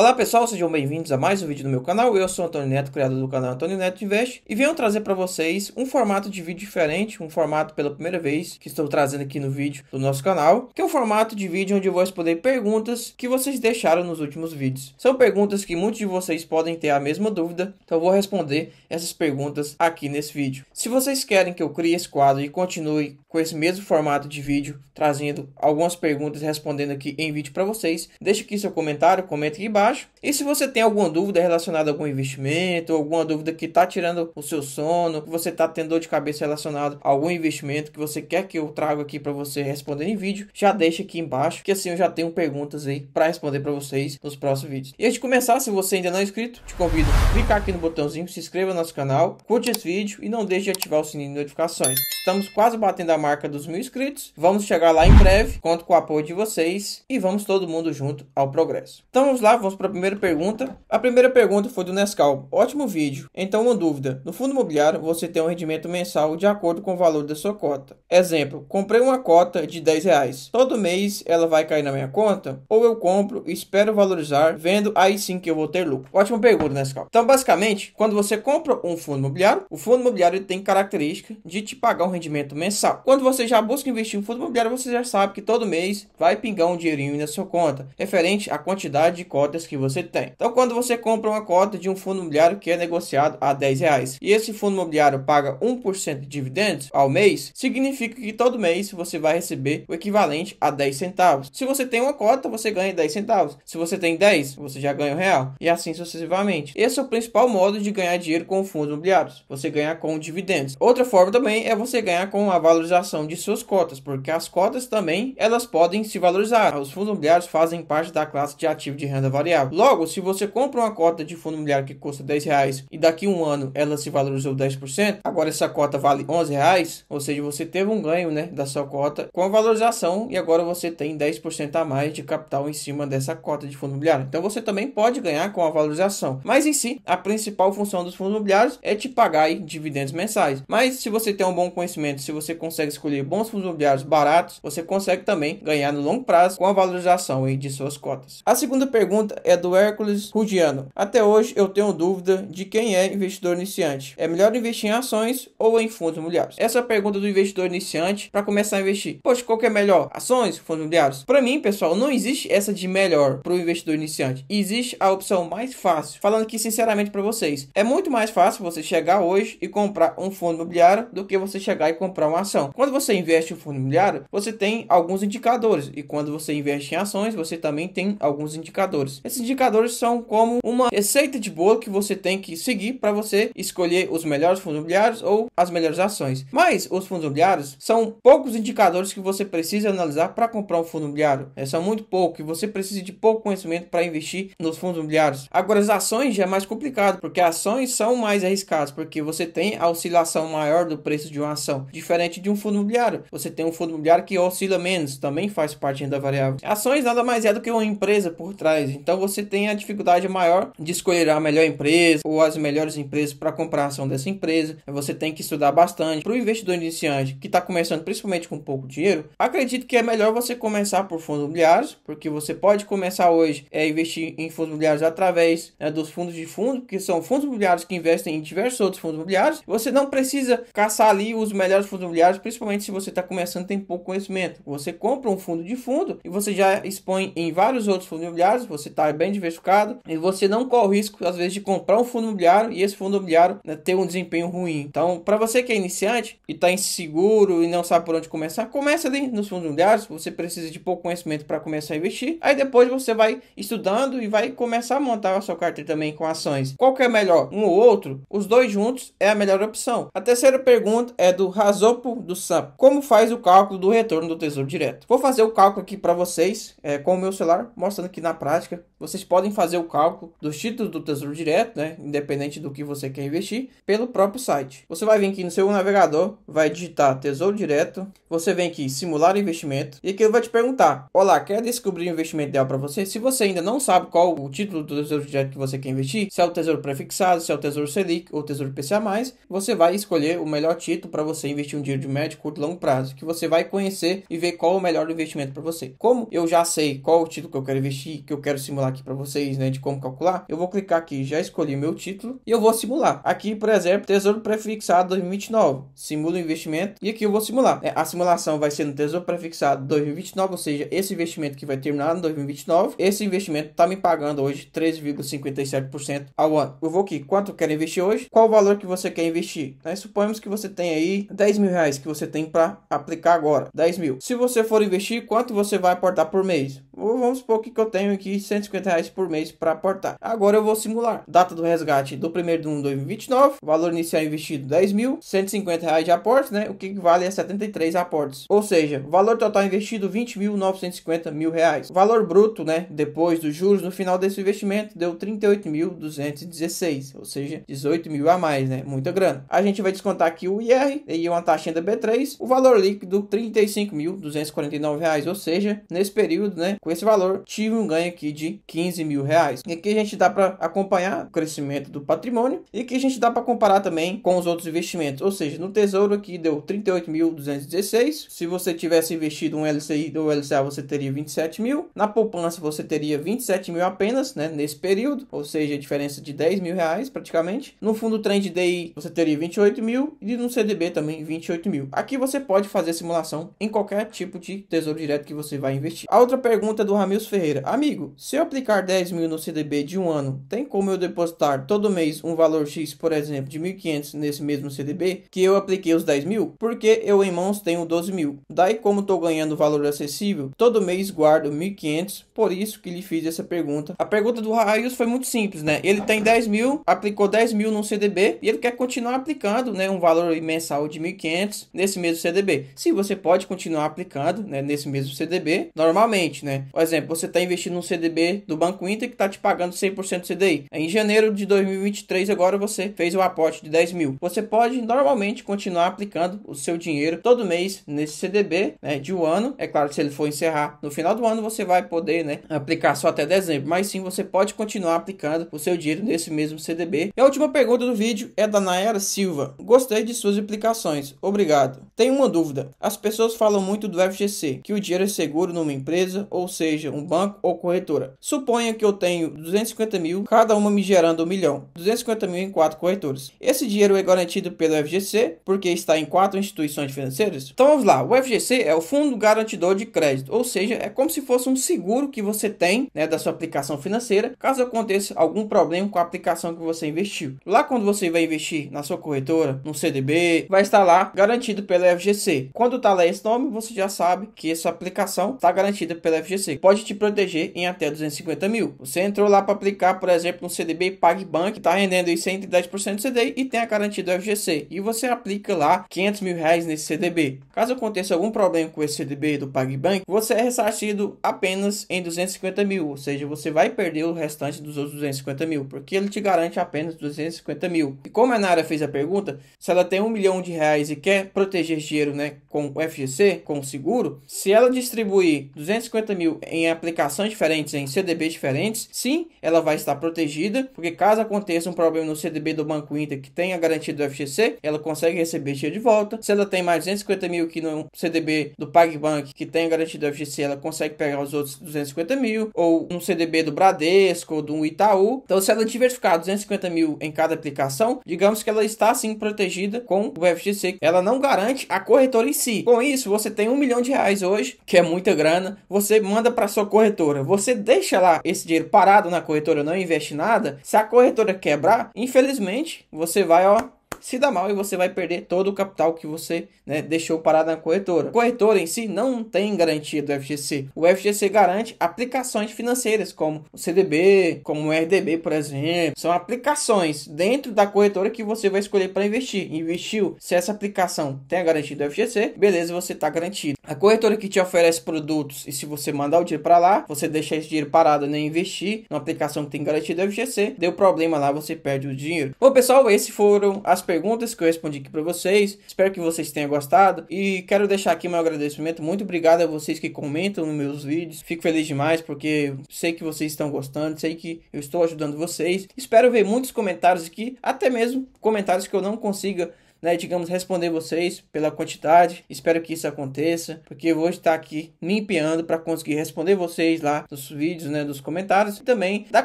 Olá pessoal, sejam bem-vindos a mais um vídeo do meu canal. Eu sou Antônio Neto, criador do canal Antônio Neto Invest, e venho trazer para vocês um formato de vídeo diferente, um formato pela primeira vez que estou trazendo aqui no vídeo do nosso canal, que é um formato de vídeo onde eu vou responder perguntas que vocês deixaram nos últimos vídeos. São perguntas que muitos de vocês podem ter a mesma dúvida, então eu vou responder essas perguntas aqui nesse vídeo. Se vocês querem que eu crie esse quadro e continue com esse mesmo formato de vídeo, trazendo algumas perguntas respondendo aqui em vídeo para vocês, deixe aqui seu comentário, comente aqui embaixo embaixo. E se você tem alguma dúvida relacionada a algum investimento, alguma dúvida que está tirando o seu sono, que você está tendo dor de cabeça relacionada a algum investimento que você quer que eu traga aqui para você responder em vídeo, já deixa aqui embaixo, que assim eu já tenho perguntas aí para responder para vocês nos próximos vídeos. E antes de começar, se você ainda não é inscrito, te convido a clicar aqui no botãozinho, se inscreva no nosso canal, curte esse vídeo e não deixe de ativar o sininho de notificações. Estamos quase batendo a marca dos mil inscritos. Vamos chegar lá em breve. Conto com o apoio de vocês e vamos todo mundo junto ao progresso. Então vamos lá, vamos para a primeira pergunta. A primeira pergunta foi do Nescau. Ótimo vídeo. Então uma dúvida. No fundo imobiliário você tem um rendimento mensal de acordo com o valor da sua cota. Exemplo, comprei uma cota de 10 reais. Todo mês ela vai cair na minha conta? Ou eu compro e espero valorizar, vendo aí sim que eu vou ter lucro? Ótima pergunta, Nescau. Então basicamente, quando você compra um fundo imobiliário, o fundo imobiliário tem característica de te pagar um rendimento mensal. Quando você já busca investir em fundo imobiliário, você já sabe que todo mês vai pingar um dinheirinho na sua conta, referente à quantidade de cotas que você tem. Então, quando você compra uma cota de um fundo imobiliário que é negociado a 10 reais e esse fundo imobiliário paga 1% de dividendos ao mês, significa que todo mês você vai receber o equivalente a 10 centavos. Se você tem uma cota, você ganha 10 centavos. Se você tem 10, você já ganha um real. E assim sucessivamente. Esse é o principal modo de ganhar dinheiro com fundos imobiliários. Você ganha com dividendos. Outra forma também é você você ganhar com a valorização de suas cotas, porque as cotas também elas podem se valorizar. Os fundos imobiliários fazem parte da classe de ativo de renda variável. Logo, se você compra uma cota de fundo imobiliário que custa 10 reais e daqui a um ano ela se valorizou 10%, agora essa cota vale 11 reais, ou seja, você teve um ganho né, da sua cota com a valorização e agora você tem 10% a mais de capital em cima dessa cota de fundo imobiliário. Então você também pode ganhar com a valorização. Mas em si, a principal função dos fundos imobiliários é te pagar aí, dividendos mensais. Mas se você tem um bom conhecimento conhecimento, se você consegue escolher bons fundos imobiliários baratos, você consegue também ganhar no longo prazo com a valorização aí, de suas cotas. A segunda pergunta é do Hércules Rudiano. Até hoje eu tenho dúvida de quem é investidor iniciante. É melhor investir em ações ou em fundos imobiliários? Essa é a pergunta do investidor iniciante para começar a investir. Poxa, qual que é melhor? Ações, fundos imobiliários? Para mim, pessoal, não existe essa de melhor para o investidor iniciante. Existe a opção mais fácil. Falando aqui sinceramente para vocês, é muito mais fácil você chegar hoje e comprar um fundo imobiliário do que você chegar e comprar uma ação. Quando você investe em fundo imobiliário, você tem alguns indicadores e quando você investe em ações, você também tem alguns indicadores. Esses indicadores são como uma receita de bolo que você tem que seguir para você escolher os melhores fundos imobiliários ou as melhores ações. Mas os fundos imobiliários são poucos indicadores que você precisa analisar para comprar um fundo imobiliário. É são muito pouco e você precisa de pouco conhecimento para investir nos fundos imobiliários. Agora as ações já é mais complicado, porque ações são mais arriscadas, porque você tem a oscilação maior do preço de uma ação diferente de um fundo imobiliário. Você tem um fundo imobiliário que oscila menos, também faz parte da variável. Ações nada mais é do que uma empresa por trás, então você tem a dificuldade maior de escolher a melhor empresa ou as melhores empresas para comprar ação dessa empresa. Você tem que estudar bastante. Para o investidor iniciante que está começando principalmente com pouco dinheiro, acredito que é melhor você começar por fundos imobiliários, porque você pode começar hoje a é, investir em fundos imobiliários através é, dos fundos de fundo, que são fundos imobiliários que investem em diversos outros fundos imobiliários. Você não precisa caçar ali os melhores fundos imobiliários, principalmente se você está começando tem pouco conhecimento. Você compra um fundo de fundo e você já expõe em vários outros fundos imobiliários, você está bem diversificado e você não corre o risco, às vezes, de comprar um fundo imobiliário e esse fundo imobiliário né, ter um desempenho ruim. Então, para você que é iniciante e está inseguro e não sabe por onde começar, começa ali nos fundos imobiliários. Você precisa de pouco conhecimento para começar a investir. Aí depois você vai estudando e vai começar a montar a sua carteira também com ações. Qual que é melhor, um ou outro? Os dois juntos é a melhor opção. A terceira pergunta é do Rasopo do SAP. Como faz o cálculo do retorno do Tesouro Direto? Vou fazer o cálculo aqui para vocês é, com o meu celular, mostrando que na prática vocês podem fazer o cálculo dos títulos do Tesouro Direto, né, independente do que você quer investir, pelo próprio site. Você vai vir aqui no seu navegador, vai digitar Tesouro Direto, você vem aqui simular investimento e aqui ele vai te perguntar: "Olá, quer descobrir o um investimento ideal para você?". Se você ainda não sabe qual o título do Tesouro Direto que você quer investir, se é o Tesouro prefixado, se é o Tesouro Selic ou Tesouro PCA+, você vai escolher o melhor título para você você investir um dinheiro de médio, curto, longo prazo, que você vai conhecer e ver qual é o melhor investimento para você. Como eu já sei qual o título que eu quero investir, que eu quero simular aqui para vocês, né, de como calcular, eu vou clicar aqui, já escolhi meu título e eu vou simular. Aqui, por exemplo, Tesouro Prefixado 2029, simula o investimento e aqui eu vou simular. É, a simulação vai ser no Tesouro Prefixado 2029, ou seja, esse investimento que vai terminar em 2029, esse investimento está me pagando hoje 3,57% ao ano. Eu vou aqui, quanto eu quero investir hoje, qual o valor que você quer investir. Né? Suponhamos que você tem aí 10 mil reais que você tem para aplicar agora, 10 mil. Se você for investir, quanto você vai aportar por mês? Ou vamos supor que eu tenho aqui 150 reais por mês para aportar. Agora eu vou simular. Data do resgate do primeiro de 1 de 2029, valor inicial investido 10 mil, 150 reais de aportes, né? O que vale é a 73 aportes. Ou seja, valor total investido 20 mil 950 mil reais. Valor bruto, né? Depois dos juros, no final desse investimento deu 38.216, ou seja, 18 mil a mais, né? Muita grana. A gente vai descontar aqui o IR e uma taxinha da B3, o valor líquido R$ 35.249, ou seja, nesse período, né, com esse valor, tive um ganho aqui de 15 mil reais. E aqui a gente dá para acompanhar o crescimento do patrimônio e que a gente dá para comparar também com os outros investimentos, ou seja, no tesouro aqui deu 38.216, se você tivesse investido um LCI ou LCA, você teria 27 mil, na poupança você teria 27 mil apenas, né, nesse período, ou seja, a diferença de 10 mil reais praticamente, no fundo trem de DI você teria 28 mil e no CDB também também 28 mil. Aqui você pode fazer simulação em qualquer tipo de tesouro direto que você vai investir. A outra pergunta é do Ramils Ferreira. Amigo, se eu aplicar 10 mil no CDB de um ano, tem como eu depositar todo mês um valor X, por exemplo, de 1.500 nesse mesmo CDB, que eu apliquei os 10 mil? Porque eu em mãos tenho 12 mil. Daí como estou ganhando valor acessível, todo mês guardo 1.500, por isso que lhe fiz essa pergunta. A pergunta do Ramils foi muito simples, né? Ele tem 10 mil, aplicou 10 mil num CDB e ele quer continuar aplicando, né, um valor mensal de 1.500 nesse mesmo CDB. Se você pode continuar aplicando né, nesse mesmo CDB, normalmente, né? Por exemplo, você está investindo num CDB do Banco Inter que está te pagando 100% CDI. Em janeiro de 2023, agora você fez o aporte de 10 mil. Você pode normalmente continuar aplicando o seu dinheiro todo mês nesse CDB né, de um ano. É claro, se ele for encerrar no final do ano, você vai poder né, aplicar só até dezembro, mas sim você pode continuar aplicando o seu dinheiro nesse mesmo CDB. E a última pergunta do vídeo é da Nayara Silva. Gostei de suas explicações Obrigado. Tenho uma dúvida. As pessoas falam muito do FGC, que o dinheiro é seguro numa empresa, ou seja, um banco ou corretora. Suponha que eu tenho 250 mil, cada uma me gerando um milhão. 250 mil em quatro corretores. Esse dinheiro é garantido pelo FGC, porque está em quatro instituições financeiras? Então vamos lá. O FGC é o Fundo Garantidor de Crédito, ou seja, é como se fosse um seguro que você tem né, da sua aplicação financeira, caso aconteça algum problema com a aplicação que você investiu. Lá quando você vai investir na sua corretora, no CDB, vai está lá garantido pela FGC. Quando está lá esse nome, você já sabe que essa aplicação está garantida pela FGC. Pode te proteger em até 250 mil. Você entrou lá para aplicar, por exemplo, um CDB PagBank, está rendendo em 110% do CDI e tem a garantia do FGC. E você aplica lá 500 mil reais nesse CDB. Caso aconteça algum problema com esse CDB do PagBank, você é ressarcido apenas em 250 mil, ou seja, você vai perder o restante dos outros 250 mil, porque ele te garante apenas 250 mil. E como a Nara fez a pergunta, se ela tem um milhão de reais e quer proteger dinheiro né, com o FGC, com o seguro, se ela distribuir 250 mil em aplicações diferentes, em CDBs diferentes, sim, ela vai estar protegida, porque caso aconteça um problema no CDB do Banco Inter que tenha garantia do FGC, ela consegue receber dinheiro de volta. Se ela tem mais 250 mil que no CDB do PagBank que tenha garantia do FGC, ela consegue pegar os outros 250 mil, ou um CDB do Bradesco, ou do Itaú. Então, se ela diversificar 250 mil em cada aplicação, digamos que ela está sim protegida com o FGC FGC, ela não garante a corretora em si. Com isso, você tem um milhão de reais hoje, que é muita grana, você manda para sua corretora, você deixa lá esse dinheiro parado na corretora, não investe nada. Se a corretora quebrar, infelizmente, você vai, ó, se dá mal e você vai perder todo o capital que você né, deixou parado na corretora. A corretora em si não tem garantia do FGC. O FGC garante aplicações financeiras, como o CDB, como o RDB, por exemplo. São aplicações dentro da corretora que você vai escolher para investir. Investiu, se essa aplicação tem a garantia do FGC, beleza, você está garantido. A corretora que te oferece produtos e se você mandar o dinheiro para lá, você deixar esse dinheiro parado, nem né, investir numa aplicação que tem garantia do FGC, deu problema lá, você perde o dinheiro. Bom, pessoal, esses foram as perguntas que eu respondi aqui para vocês. Espero que vocês tenham gostado e quero deixar aqui meu agradecimento. Muito obrigado a vocês que comentam nos meus vídeos. Fico feliz demais porque sei que vocês estão gostando, sei que eu estou ajudando vocês. Espero ver muitos comentários aqui, até mesmo comentários que eu não consiga né, digamos, responder vocês pela quantidade. Espero que isso aconteça, porque eu vou estar aqui me empenhando para conseguir responder vocês lá nos vídeos, né, nos comentários e também dar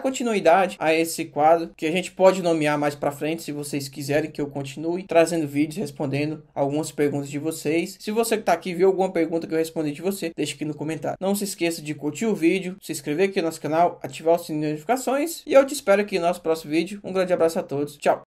continuidade a esse quadro que a gente pode nomear mais para frente se vocês quiserem que eu continue trazendo vídeos respondendo algumas perguntas de vocês. Se você que está aqui viu alguma pergunta que eu respondi de você, deixe aqui no comentário. Não se esqueça de curtir o vídeo, se inscrever aqui no nosso canal, ativar o sininho de notificações e eu te espero aqui no nosso próximo vídeo. Um grande abraço a todos. Tchau.